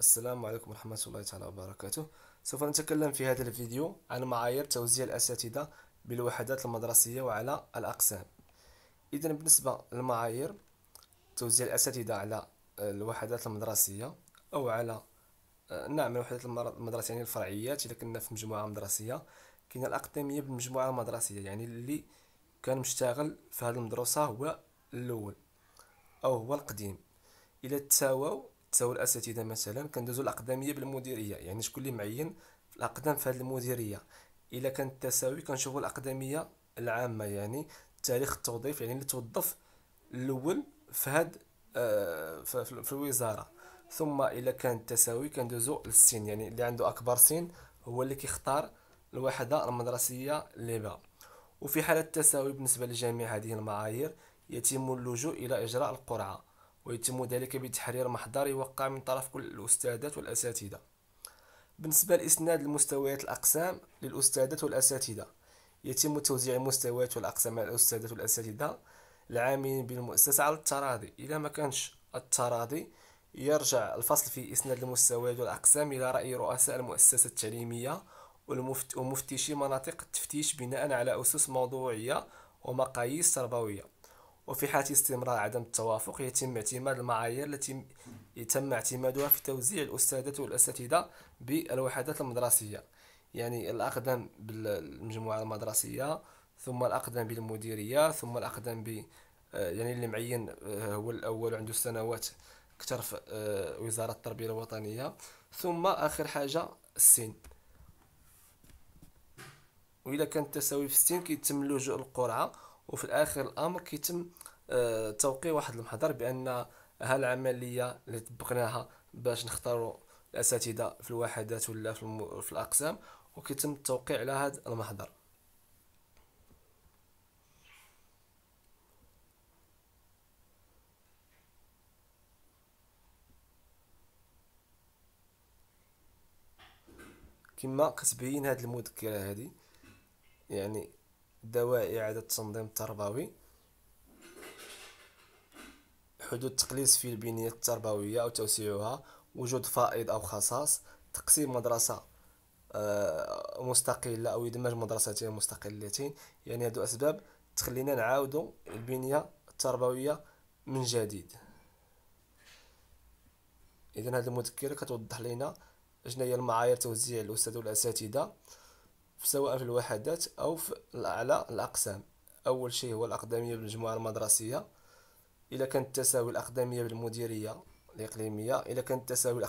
السلام عليكم ورحمة الله تعالى وبركاته سوف نتكلم في هذا الفيديو عن معايير توزيع الأساتذة بالوحدات المدرسية وعلى الأقسام إذا بالنسبة للمعايير توزيع الأساتذة على الوحدات المدرسية أو على نعم الوحدات المدرسية يعني الفرعيات إذا كنا في مجموعة مدرسية كاين الأقدمية بالمجموعة المدرسية يعني اللي كان مشتغل في هذه المدرسة هو الأول أو هو القديم إلى تساواو تساوي الاساتذه مثلا كندوزو الاقدميه بالمديريه يعني شكون اللي معين الاقدام في هذه المديريه الا كان التساوي كنشوفو الاقدميه العامه يعني تاريخ التوظيف يعني اللي توظف الاول في هاد آه في الوزاره ثم الا كان التساوي كندوزو للسن يعني اللي عنده اكبر سن هو اللي كيختار الوحده المدرسيه اللي بغا وفي حاله التساوي بالنسبه لجميع هذه المعايير يتم اللجوء الى اجراء القرعه ويتم ذلك بتحرير محضر يوقع من طرف كل الأستاذات والأساتذة بالنسبة لإسناد المستويات الأقسام للأستاذات والأساتذة يتم توزيع المستويات والأقسام على الأستاذات والأساتذة العاملين بالمؤسسة على التراضي إذا ما كانش التراضي يرجع الفصل في إسناد المستويات والأقسام إلى رأي رؤساء المؤسسة التعليمية ومفتشي مناطق التفتيش بناء على أسس موضوعية ومقاييس تربوية وفي حالة استمرار عدم التوافق يتم اعتماد المعايير التي يتم اعتمادها في توزيع الأستاذات والأساتذة بالوحدات المدرسية يعني الأقدم بالمجموعة المدرسية ثم الأقدم بالمديرية ثم الأقدم ب آه، يعني اللي معين آه، هو الأول عنده سنوات أكثر في آه، وزارة التربية الوطنية ثم آخر حاجة السن وإذا كان التساوي في السن كيتم لجوء القرعة وفي الاخر الامر كيتم آه، توقيع واحد المحضر بان ها العمليه اللي طبقناها باش نختاروا الاساتذه في الوحدات ولا في, الم... في الاقسام وكيتم التوقيع على هذا المحضر كما كتبين هذه المذكره هذه يعني دواء إعادة التنظيم التربوي حدود تقليص في البنية التربوية أو توسيعها وجود فائض أو خصاص تقسيم مدرسة آه، مستقلة أو إدماج مدرستين مستقلتين يعني هادو أسباب تخلينا نعاودو البنية التربوية من جديد إذا هاد المذكرة كتوضح لنا شنو هي المعايير توزيع الأستاذ والأساتذة سواء في الوحدات أو في الاعلى الأقسام أول شيء هو الأقدمية بالمجموعة المدرسية إذا كانت تساوي الأقدمية بالمديرية الإقليمية إذا كانت تساوي